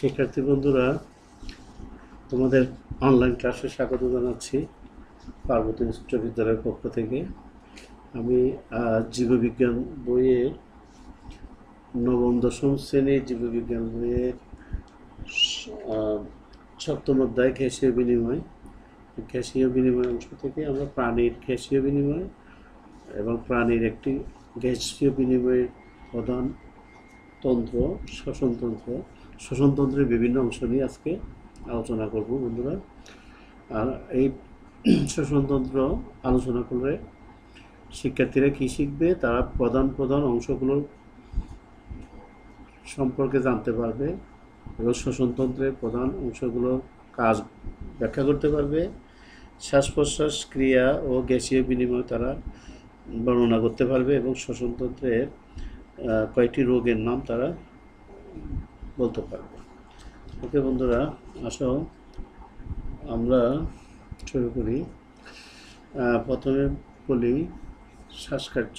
শিক্ষার্থী বন্ধুরা তোমাদের অনলাইন ক্লাসে স্বাগত জানাচ্ছি পার্বতী বিদ্যালয়ের পক্ষ থেকে আমি জীববিজ্ঞান বইয়ের নবম দশম শ্রেণীর জীববিজ্ঞান বইয়ের সপ্তম অধ্যায় গ্যাসীয় বিনিময় গ্যাসীয় বিনিময় অংশ থেকে আমরা প্রাণীর গ্যাসীয় বিনিময় এবং প্রাণীর একটি গ্যাসীয় বিনিময়ের প্রধান তন্ত্র শ্বসনতন্ত্র শ্বসনতন্ত্রের বিভিন্ন অংশ নিয়ে আজকে আলোচনা করব বন্ধুরা আর এই শ্বসনতন্ত্র আলোচনা করলে শিক্ষার্থীরা কী শিখবে তারা প্রধান প্রধান অংশগুলোর সম্পর্কে জানতে পারবে এবং শ্বসনতন্ত্রের প্রধান অংশগুলো কাজ ব্যাখ্যা করতে পারবে শ্বাস প্রশ্বাস ক্রিয়া ও গ্যাসীয় বিনিময় তারা বর্ণনা করতে পারবে এবং শ্বসনতন্ত্রের কয়েকটি রোগের নাম তারা বলতে পারবে ওকে বন্ধুরা আসো আমরা শুরু করি প্রথমে বলি শ্বাসকার্য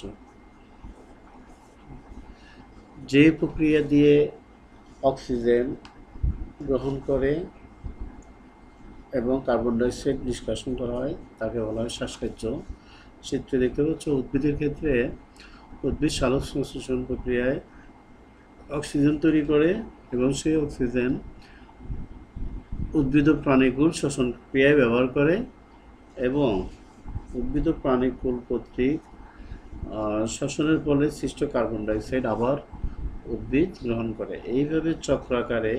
যে প্রক্রিয়া দিয়ে অক্সিজেন গ্রহণ করে এবং কার্বন ডাইঅক্সাইড নিষ্কাশন করা হয় তাকে বলা হয় শ্বাসকার্য চিত্রে দেখতে পাচ্ছ উদ্ভিদের ক্ষেত্রে উদ্ভিদ সালোক সংশ্লেষণ প্রক্রিয়ায় অক্সিজেন তৈরি করে এবং সেই অক্সিজেন উদ্ভিদ প্রাণীকুল শ্বসন ক্রিয়ায় ব্যবহার করে এবং উদ্ভিদ প্রাণীকুল কর্তৃক শ্বসনের ফলে সৃষ্ট কার্বন ডাইঅক্সাইড আবার উদ্ভিদ গ্রহণ করে এইভাবে চক্রাকারে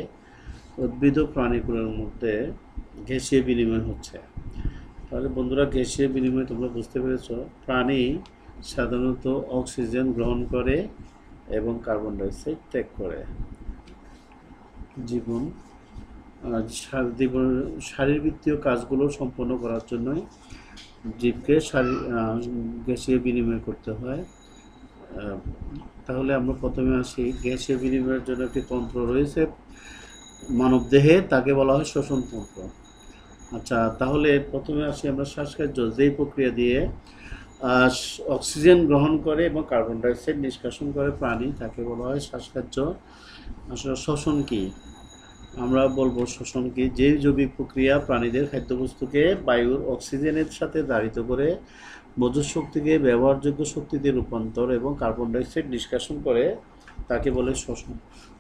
উদ্ভিদ ও প্রাণীকুলের মধ্যে ঘেঁষিয়ে বিনিময় হচ্ছে তাহলে বন্ধুরা গ্যাসীয় বিনিময় তোমরা বুঝতে পেরেছ প্রাণী সাধারণত অক্সিজেন গ্রহণ করে এবং কার্বন ডাইঅক্সাইড ত্যাগ করে জীবন শারীরবৃত্তীয় কাজগুলো সম্পন্ন করার জন্যই জীবকে গ্যাসীয় বিনিময় করতে হয় তাহলে আমরা প্রথমে আসি গ্যাসীয় বিনিময়ের জন্য একটি তন্ত্র রয়েছে মানব দেহে তাকে বলা হয় শ্বসন তন্ত্র আচ্ছা তাহলে প্রথমে আসি আমরা শ্বাসকার্য যেই প্রক্রিয়া দিয়ে অক্সিজেন গ্রহণ করে এবং কার্বন ডাইঅক্সাইড নিষ্কাশন করে প্রাণী তাকে বলা হয় শ্বাসকার্য আসলে শ্বসন কী আমরা বলবো শ্বসন কী যে জৈবিক প্রক্রিয়া প্রাণীদের খাদ্যবস্তুকে বায়ুর অক্সিজেনের সাথে দাঁড়িত করে মজুদ শক্তিকে ব্যবহারযোগ্য শক্তিতে রূপান্তর এবং কার্বন ডাইঅক্সাইড নিষ্কাশন করে তাকে বলে শ্বসন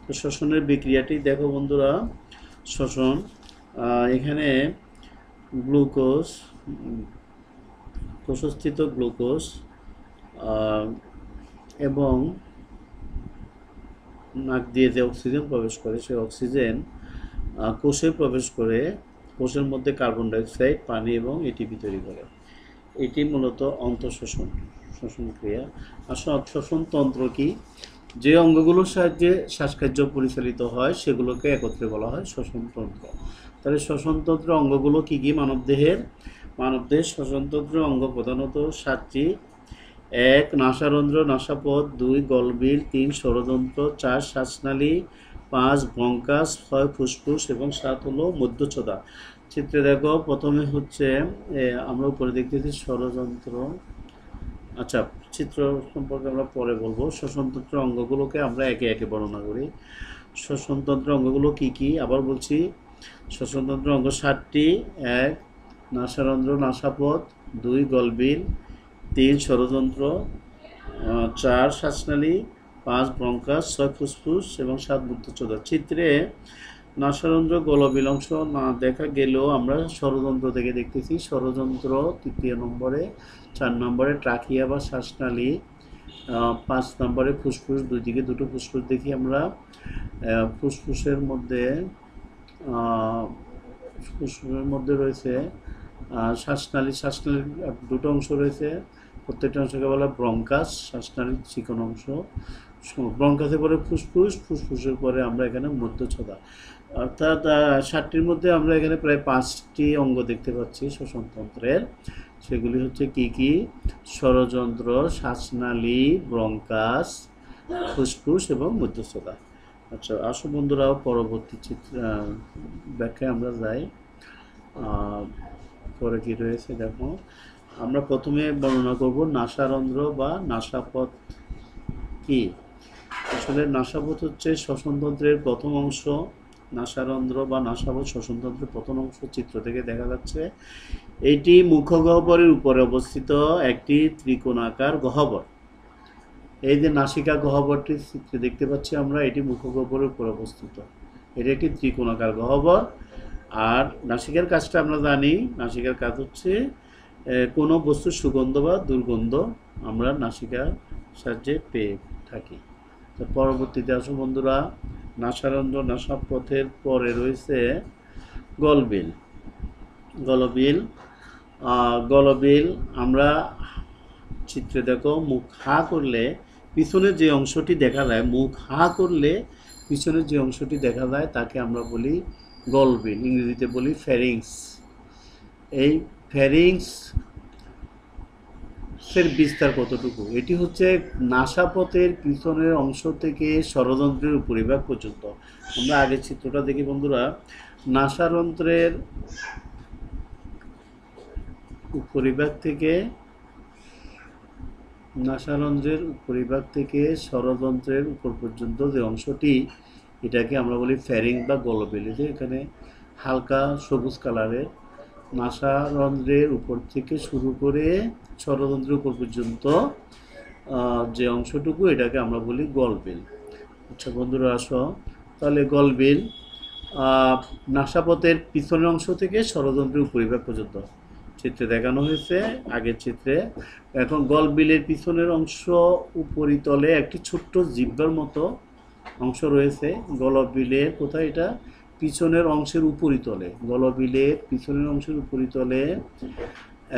তো শ্বসনের বিক্রিয়াটি দেখো বন্ধুরা শ্বসন এখানে গ্লুকোজ প্রশস্তিত গ্লুকোজ এবং নাক দিয়ে যে অক্সিজেন প্রবেশ করে সেই অক্সিজেন কোষে প্রবেশ করে কোষের মধ্যে কার্বন ডাইঅক্সাইড পানি এবং এটিপি তৈরি করে এটি মূলত অন্তঃশোষণ শোষণ ক্রিয়া আর শ্বসন তন্ত্র কি যে অঙ্গগুলোর সাহায্যে শ্বাসকার্য পরিচালিত হয় সেগুলোকে একত্রে বলা হয় শ্বসনতন্ত্র তাহলে শ্বসনতন্ত্র অঙ্গগুলো কি কি মানবদেহের মানবদেহ শ্বসনতন্ত্র অঙ্গ প্রধানত সাতটি এক নাসারন্ধ্র নাসাপথ দুই গলবিল তিন ষড়যন্ত্র চার শ্বাসনালী পাঁচ বঙ্কাস ছয় ফুসফুস এবং সাত হলো মধ্যচ্ছদা চিত্রে দেখো প্রথমে হচ্ছে আমরা উপরে দেখতেছি ষড়যন্ত্র আচ্ছা চিত্র সম্পর্কে আমরা পরে বলবো শ্বসনতন্ত্র অঙ্গগুলোকে আমরা একে একে বর্ণনা করি শ্বসনতন্ত্র অঙ্গগুলো কি কি আবার বলছি শ্বসনতন্ত্র অঙ্গ সাতটি এক নাসারন্ধ্র নাসাপথ দুই গলবিল তিন ষড়যন্ত্র চার শ্বাসনালী পাঁচ ব্রঙ্কাস ছয় ফুসফুস এবং সাত মূত্রচোদা চিত্রে নাসারন্ধ্র গলবিল অংশ না দেখা গেলেও আমরা ষড়যন্ত্র থেকে দেখতেছি ষড়যন্ত্র তৃতীয় নম্বরে চার নম্বরে ট্রাকিয়া বা শ্বাসনালী পাঁচ নম্বরে ফুসফুস দুই দিকে দুটো ফুসফুস দেখি আমরা ফুসফুসের মধ্যে ফুসফুসের মধ্যে রয়েছে শ্বাসনালী শ্বাসনালীর দুটো অংশ রয়েছে প্রত্যেকটা অংশকে বলা ব্রঙ্কাস শ্বাসনালীর চিকন অংশ ব্রঙ্কাসে পরে ফুসফুস ফুসফুসের পরে আমরা এখানে মধ্যচ্ছদা অর্থাৎ ষাটটির মধ্যে আমরা এখানে প্রায় পাঁচটি অঙ্গ দেখতে পাচ্ছি শ্বসনতন্ত্রের সেগুলি হচ্ছে কি কি ষড়যন্ত্র শ্বাসনালী ব্রঙ্কাস ফুসফুস এবং মধ্যস্থতা আচ্ছা আসো বন্ধুরাও পরবর্তী চিত্র ব্যাখ্যায় আমরা যাই পরে কি রয়েছে দেখো আমরা প্রথমে বর্ণনা করব নাসারন্ধ্র বা নাসাপথ কি আসলে নাসাপথ হচ্ছে শ্বসনতন্ত্রের প্রথম অংশ নাসারন্ধ্র বা নাসাপথ শ্বসনতন্ত্রের প্রথম অংশ চিত্র থেকে দেখা যাচ্ছে এটি মুখ্য গহ্বরের উপরে অবস্থিত একটি ত্রিকোণাকার গহ্বর এই যে নাসিকা গহ্বরটি চিত্রে দেখতে পাচ্ছি আমরা এটি মুখ্য গহ্বরের উপরে অবস্থিত এটি একটি ত্রিকোণাকার গহ্বর আর নাসিকের কাজটা আমরা জানি নাসিকের কাজ হচ্ছে কোনো বস্তুর সুগন্ধ বা দুর্গন্ধ আমরা নাসিকার সাহায্যে পেয়ে থাকি তো পরবর্তীতে আসো বন্ধুরা নাসারঞ্জ নাসা পথের পরে রয়েছে গলবিল গলবিল গলবিল আমরা চিত্রে দেখো মুখ হা করলে পিছনের যে অংশটি দেখা যায় মুখ হা করলে পিছনের যে অংশটি দেখা যায় তাকে আমরা বলি গলবিন ইংরেজিতে বলি ফেরিংস এই ফেরিংসের বিস্তার কতটুকু এটি হচ্ছে নাসাপথের পিছনের অংশ থেকে ষড়যন্ত্রের উপরিভাগ পর্যন্ত আমরা আগের চিত্রটা দেখি বন্ধুরা নাসারন্ত্রের উপরিভাগ থেকে নাসারন্ত্রের উপরিভাগ থেকে ষড়যন্ত্রের উপর পর্যন্ত যে অংশটি এটাকে আমরা বলি ফ্যারিং বা যে এখানে হালকা সবুজ কালারের নাসারন্ধ্রের উপর থেকে শুরু করে স্বরতন্ত্রের উপর পর্যন্ত যে অংশটুকু এটাকে আমরা বলি গলবেল আচ্ছা বন্ধুরা আসো তাহলে গলবেল নাসাপথের পিছনের অংশ থেকে স্বরতন্ত্রের উপরিভাগ পর্যন্ত চিত্রে দেখানো হয়েছে আগের চিত্রে এখন গলবিলের পিছনের অংশ উপরিতলে একটি ছোট্ট জিব্বার মতো অংশ রয়েছে গলবিলের কোথায় এটা পিছনের অংশের উপরিতলে গলবিলের পিছনের অংশের উপরিতলে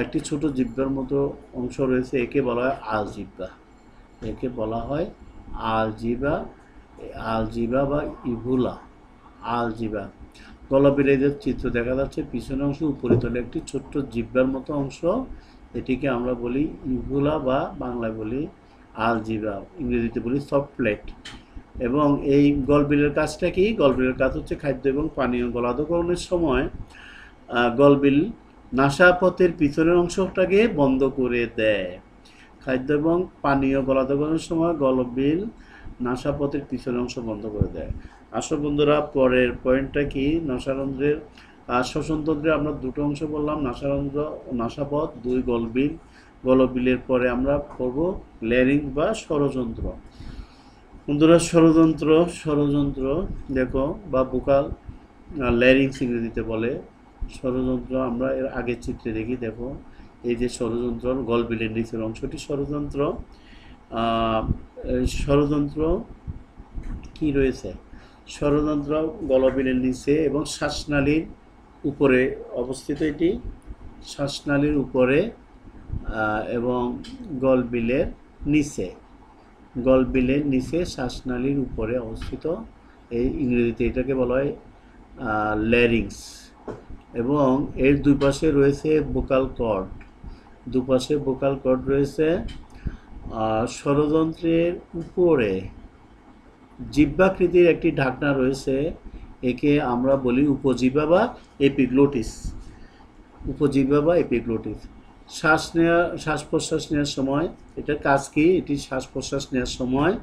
একটি ছোট জিব্বার মতো অংশ রয়েছে একে বলা হয় আলজিব্বা একে বলা হয় আলজিবা আলজিবা বা ইভুলা আলজিবা গলবিলেদের চিত্র দেখা যাচ্ছে পিছনের অংশ উপরিতলে একটি ছোট্ট জিব্বার মতো অংশ এটিকে আমরা বলি ইভুলা বা বাংলায় বলি আলজিবা ইংরেজিতে বলি সফট প্লেট এবং এই গলবিলের কাজটা কি গলবিলের কাজ হচ্ছে খাদ্য এবং পানীয় গলাধকরণের সময় গলবিল নাসাপথের পিছনের অংশটাকে বন্ধ করে দেয় খাদ্য এবং পানীয় গলাধকরণের সময় গলবিল নাসাপথের পিছনের অংশ বন্ধ করে দেয় আসল বন্ধুরা পরের পয়েন্টটা কি নাসারন্ধ্রের শ্বসনতন্ত্রে আমরা দুটো অংশ বললাম নাসারন্ধ্র নাসাপথ দুই গলবিল গলবিলের পরে আমরা করবো ল্যারিং বা ষড়যন্ত্র বন্ধুরা ষড়যন্ত্র ষড়যন্ত্র দেখো বা বোকাল ল্যারিং চিহ্ন দিতে বলে ষড়যন্ত্র আমরা এর আগের চিত্রে দেখি দেখো এই যে ষড়যন্ত্র গলবিলের নিচের অংশটি ষড়যন্ত্র ষড়যন্ত্র কি রয়েছে ষড়যন্ত্র গলবিলের নিচে এবং শ্বাসনালীর উপরে অবস্থিত এটি শ্বাসনালীর উপরে এবং গলবিলের নিচে গল বিলের নিচে শ্বাসনালীর উপরে অবস্থিত এই ইংরেজিতে এটাকে বলা হয় ল্যারিংস এবং এর দুপাশে রয়েছে বোকাল কর্ড দুপাশে বোকাল কর্ড রয়েছে ষড়যন্ত্রের উপরে জিব্বাকৃতির একটি ঢাকনা রয়েছে একে আমরা বলি উপজিবা বা এপিগ্লোটিস উপজিবা বা এপিগ্লোটিস শ্বাস নেওয়া শ্বাস প্রশ্বাস নেওয়ার সময় এটা কাজ কি এটি শ্বাস প্রশ্বাস নেওয়ার সময়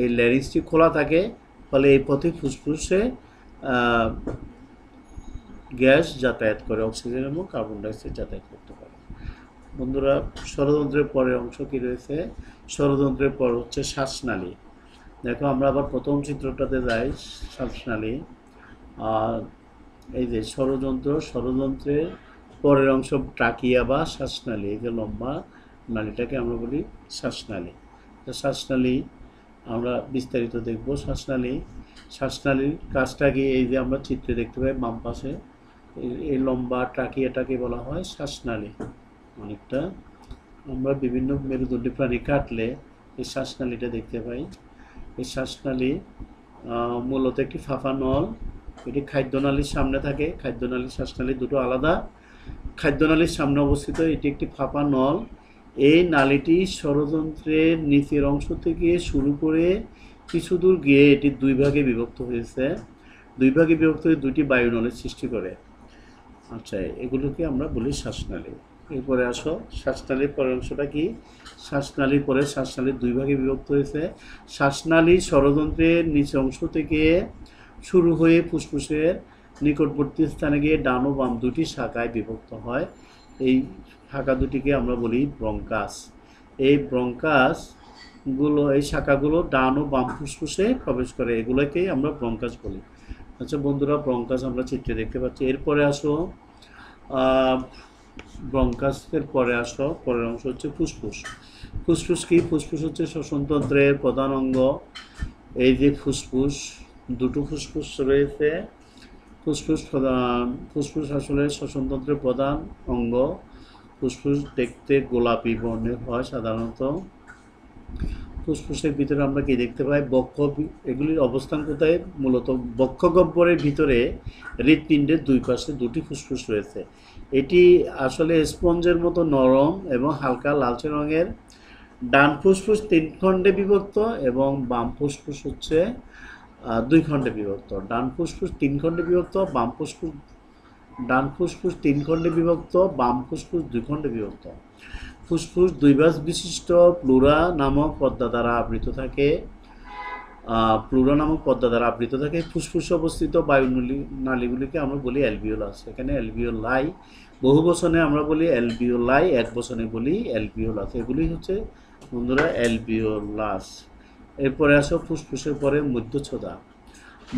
এই ল্যারিংসটি খোলা থাকে ফলে এই পথে ফুসফুসে গ্যাস যাতায়াত করে অক্সিজেন এবং কার্বন ডাইঅক্সাইড যাতায়াত করতে পারে বন্ধুরা স্বরতন্ত্রের পরের অংশ কি রয়েছে স্বরতন্ত্রের পর হচ্ছে শ্বাসনালী দেখো আমরা আবার প্রথম চিত্রটাতে যাই শ্বাসনালী আর এই যে ষড়যন্ত্র ষড়যন্ত্রের পরের অংশ ট্রাকিয়া বা শ্বাসনালী এই যে লম্বা নালীটাকে আমরা বলি শ্বাসনালী তো শ্বাসনালী আমরা বিস্তারিত দেখব শ্বাসনালী শ্বাসনালীর কাজটাকে এই যে আমরা চিত্রে দেখতে পাই বাম পাশে এই লম্বা ট্রাকিয়াটাকে বলা হয় শ্বাসনালী অনেকটা আমরা বিভিন্ন মেরুদণ্ডী প্রাণী কাটলে এই শ্বাসনালীটা দেখতে পাই এই শ্বাসনালী মূলত একটি ফাঁপা নল এটি খাদ্যনালীর সামনে থাকে খাদ্যনালী শ্বাসনালী দুটো আলাদা খাদ্যনালীর সামনে অবস্থিত এটি একটি ফাঁপা নল এই নালীটি ষড়যন্ত্রের নিচের অংশ থেকে শুরু করে কিছু দূর গিয়ে এটি দুই ভাগে বিভক্ত হয়েছে দুই ভাগে বিভক্ত হয়ে দুটি বায়ুনলের সৃষ্টি করে আচ্ছা এগুলোকে আমরা বলি শ্বাসনালী এরপরে আসো শ্বাসনালীর পরের অংশটা কি শ্বাসনালীর পরে শ্বাসনালী দুই ভাগে বিভক্ত হয়েছে শ্বাসনালী ষড়যন্ত্রের নিচের অংশ থেকে শুরু হয়ে ফুসফুসের নিকটবর্তী স্থানে গিয়ে ডান ও বাম দুটি শাখায় বিভক্ত হয় এই শাখা দুটিকে আমরা বলি ব্রঙ্কাস এই ব্রঙ্কাস গুলো এই শাখাগুলো ডান ও বাম ফুসফুসে প্রবেশ করে এগুলোকেই আমরা ব্রঙ্কাস বলি আচ্ছা বন্ধুরা ব্রঙ্কাস আমরা চিত্রে দেখতে পাচ্ছি এরপরে আসো ব্রঙ্কাসের পরে আসো পরের অংশ হচ্ছে ফুসফুস ফুসফুস কি ফুসফুস হচ্ছে শ্বসনতন্ত্রের প্রধান অঙ্গ এই যে ফুসফুস দুটো ফুসফুস রয়েছে ফুসফুস প্রধান ফুসফুস আসলে শ্বসনতন্ত্রের প্রধান অঙ্গ ফুসফুস দেখতে গোলাপি বর্ণের হয় সাধারণত ফুসফুসের ভিতরে আমরা কি দেখতে পাই বক্ষ এগুলির অবস্থান কোথায় মূলত বক্ষগব্বরের ভিতরে হৃৎপিণ্ডের দুই পাশে দুটি ফুসফুস রয়েছে এটি আসলে স্পঞ্জের মতো নরম এবং হালকা লালচে রঙের ডান ফুসফুস তিন খণ্ডে বিভক্ত এবং বাম ফুসফুস হচ্ছে দুই খণ্ডে বিভক্ত ডান ফুসফুস তিন খণ্ডে বিভক্ত বাম ফুসফুস ডান ফুসফুস তিন খণ্ডে বিভক্ত বাম ফুসফুস দুই খণ্ডে বিভক্ত ফুসফুস দুই বাস বিশিষ্ট প্লুরা নামক পদ্মা দ্বারা আবৃত থাকে প্লুরা নামক পদ্মা দ্বারা আবৃত থাকে ফুসফুসে অবস্থিত বায়ু নালীগুলিকে আমরা বলি অ্যালভিওলাস এখানে অ্যালভিওলাই বহু বছরে আমরা বলি অ্যালভিওলাই এক বছরে বলি অ্যালভিওলাস এগুলি হচ্ছে বন্ধুরা অ্যালভিওলাস এরপরে আসো ফুসফুসের পরে মধ্যচ্ছদা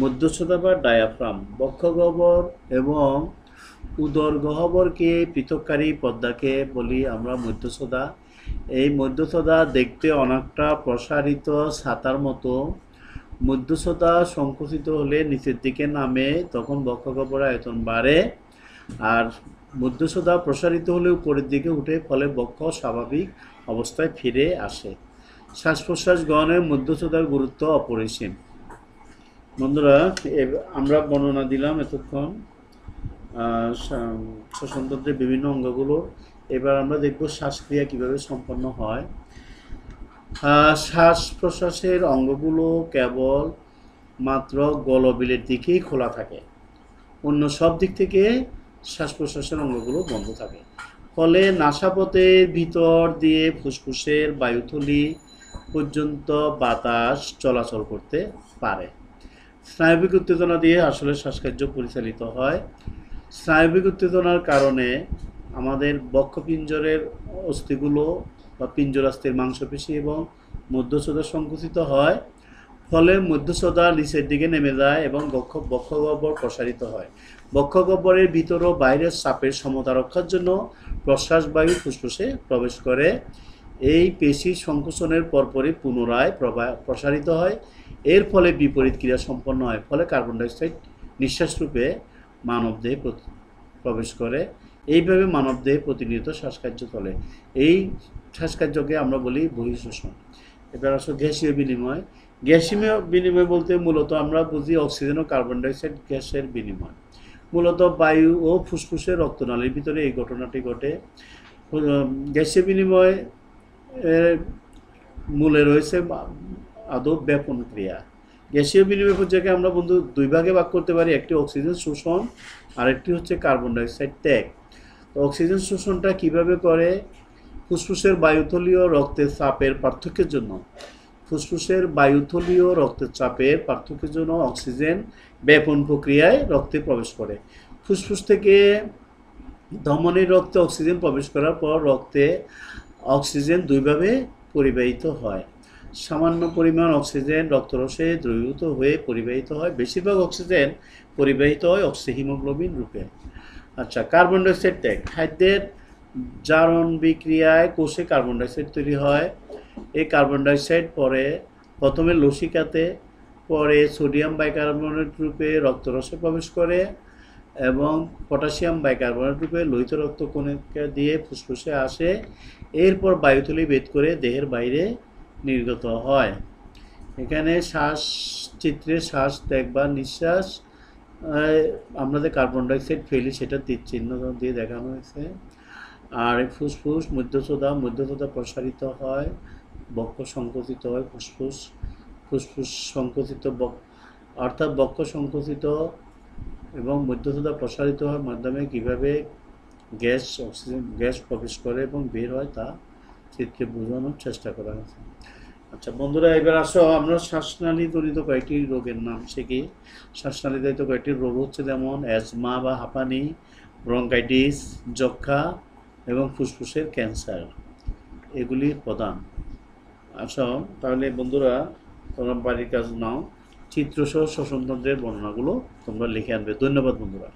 মধ্যচ্ছদা বা ডায়াফ্রাম বক্ষগহ্বর এবং উদর গহ্বরকে পৃথককারী পদ্মাকে বলি আমরা মধ্যচ্ছদা এই মধ্যচ্ছদা দেখতে অনেকটা প্রসারিত ছাতার মতো মধ্যচ্ছদা সংকুচিত হলে নিচের দিকে নামে তখন বক্ষগহ্বর আয়তন বাড়ে আর মধ্যচ্ছদা প্রসারিত হলে উপরের দিকে উঠে ফলে বক্ষ স্বাভাবিক অবস্থায় ফিরে আসে শ্বাস প্রশ্বাস গ্রহণের মধ্যস্থতার গুরুত্ব অপরিসীম বন্ধুরা আমরা বর্ণনা দিলাম এতক্ষণ শ্বসনতন্ত্রের বিভিন্ন অঙ্গগুলো এবার আমরা দেখব শ্বাসক্রিয়া কিভাবে সম্পন্ন হয় শ্বাস প্রশ্বাসের অঙ্গগুলো কেবল মাত্র গলবিলের দিকেই খোলা থাকে অন্য সব দিক থেকে শ্বাস প্রশ্বাসের অঙ্গগুলো বন্ধ থাকে ফলে নাসাপথের ভিতর দিয়ে ফুসফুসের বায়ুথলি পর্যন্ত বাতাস চলাচল করতে পারে স্নায়বিক উত্তেজনা দিয়ে আসলে শ্বাসকার্য পরিচালিত হয় স্নায়বিক উত্তেজনার কারণে আমাদের বক্ষপিঞ্জরের অস্থিগুলো বা পিঞ্জরাস্থির মাংসপেশি এবং মধ্যসদা সংকুচিত হয় ফলে মধ্যসদা নিচের দিকে নেমে যায় এবং বক্ষ বক্ষগহ্বর প্রসারিত হয় বক্ষগহ্বরের ভিতর ও বাইরের চাপের সমতা রক্ষার জন্য প্রশ্বাস বায়ু ফুসফুসে প্রবেশ করে এই পেশি সংকোচনের পরপরই পুনরায় প্রসারিত হয় এর ফলে বিপরীত ক্রিয়া সম্পন্ন হয় ফলে কার্বন ডাইঅক্সাইড নিঃশ্বাসরূপে মানবদেহে প্রবেশ করে এইভাবে মানবদেহে প্রতিনিয়ত শ্বাসকার্য চলে এই শ্বাসকার্যকে আমরা বলি বহিঃশোষণ এবার আসলে গ্যাসীয় বিনিময় গ্যাসীয় বিনিময় বলতে মূলত আমরা বুঝি অক্সিজেন ও কার্বন ডাইঅক্সাইড গ্যাসের বিনিময় মূলত বায়ু ও ফুসফুসের রক্তনালীর ভিতরে এই ঘটনাটি ঘটে গ্যাসীয় বিনিময় মূলে রয়েছে আদৌ ব্যাপন ক্রিয়া গ্যাসীয় বিনিময় পর্যায়কে আমরা বন্ধু দুই ভাগে ভাগ করতে পারি একটি অক্সিজেন শোষণ আর একটি হচ্ছে কার্বন ডাইঅক্সাইড ত্যাগ তো অক্সিজেন শোষণটা কিভাবে করে ফুসফুসের বায়ুথলীয় রক্তের চাপের পার্থক্যের জন্য ফুসফুসের বায়ুথলীয় রক্তের চাপের পার্থক্যের জন্য অক্সিজেন ব্যাপন প্রক্রিয়ায় রক্তে প্রবেশ করে ফুসফুস থেকে ধমনের রক্তে অক্সিজেন প্রবেশ করার পর রক্তে অক্সিজেন দুইভাবে পরিবাহিত হয় সামান্য পরিমাণ অক্সিজেন রক্তরসে দ্রবীভূত হয়ে পরিবাহিত হয় বেশিরভাগ অক্সিজেন পরিবাহিত হয় অক্সিহিমোগ্লোবিন রূপে আচ্ছা কার্বন ডাইঅক্সাইড ত্যাগ খাদ্যের জারণ বিক্রিয়ায় কোষে কার্বন ডাইঅক্সাইড তৈরি হয় এই কার্বন ডাইঅক্সাইড পরে প্রথমে লসিকাতে পরে সোডিয়াম বাইকার্বনেট রূপে রক্তরসে প্রবেশ করে এবং পটাশিয়াম বাইকার্বনেট রূপে লোহিত রক্ত কণিকা দিয়ে ফুসফুসে আসে এরপর বায়ুথলি বেদ করে দেহের বাইরে নির্গত হয় এখানে শ্বাস চিত্রে শ্বাস ত্যাগ বা নিঃশ্বাস আমরা যে কার্বন ডাইঅক্সাইড ফেলি সেটা চিহ্ন দিয়ে দেখানো হয়েছে আর ফুসফুস মধ্যসোদা মধ্যসোদা প্রসারিত হয় বক্ষ সংকুচিত হয় ফুসফুস ফুসফুস সংকুচিত বক অর্থাৎ বক্ষ সংকুচিত এবং মধ্যস্থতা প্রসারিত হওয়ার মাধ্যমে কিভাবে গ্যাস অক্সিজেন গ্যাস প্রবেশ করে এবং বের হয় তা চিত্রে বোঝানোর চেষ্টা করা হয়েছে আচ্ছা বন্ধুরা এবার আসো আমরা শ্বাসনালী জনিত কয়েকটি রোগের নাম শিখি শ্বাসনালী জনিত কয়েকটি রোগ হচ্ছে যেমন অ্যাজমা বা হাঁপানি ব্রঙ্কাইটিস যক্ষা এবং ফুসফুসের ক্যান্সার এগুলি প্রধান আসো তাহলে বন্ধুরা তোমার বাড়ির কাজ নাও চিত্রসহ স্বসন্তানদের বর্ণনাগুলো তোমরা লিখে আনবে ধন্যবাদ বন্ধুরা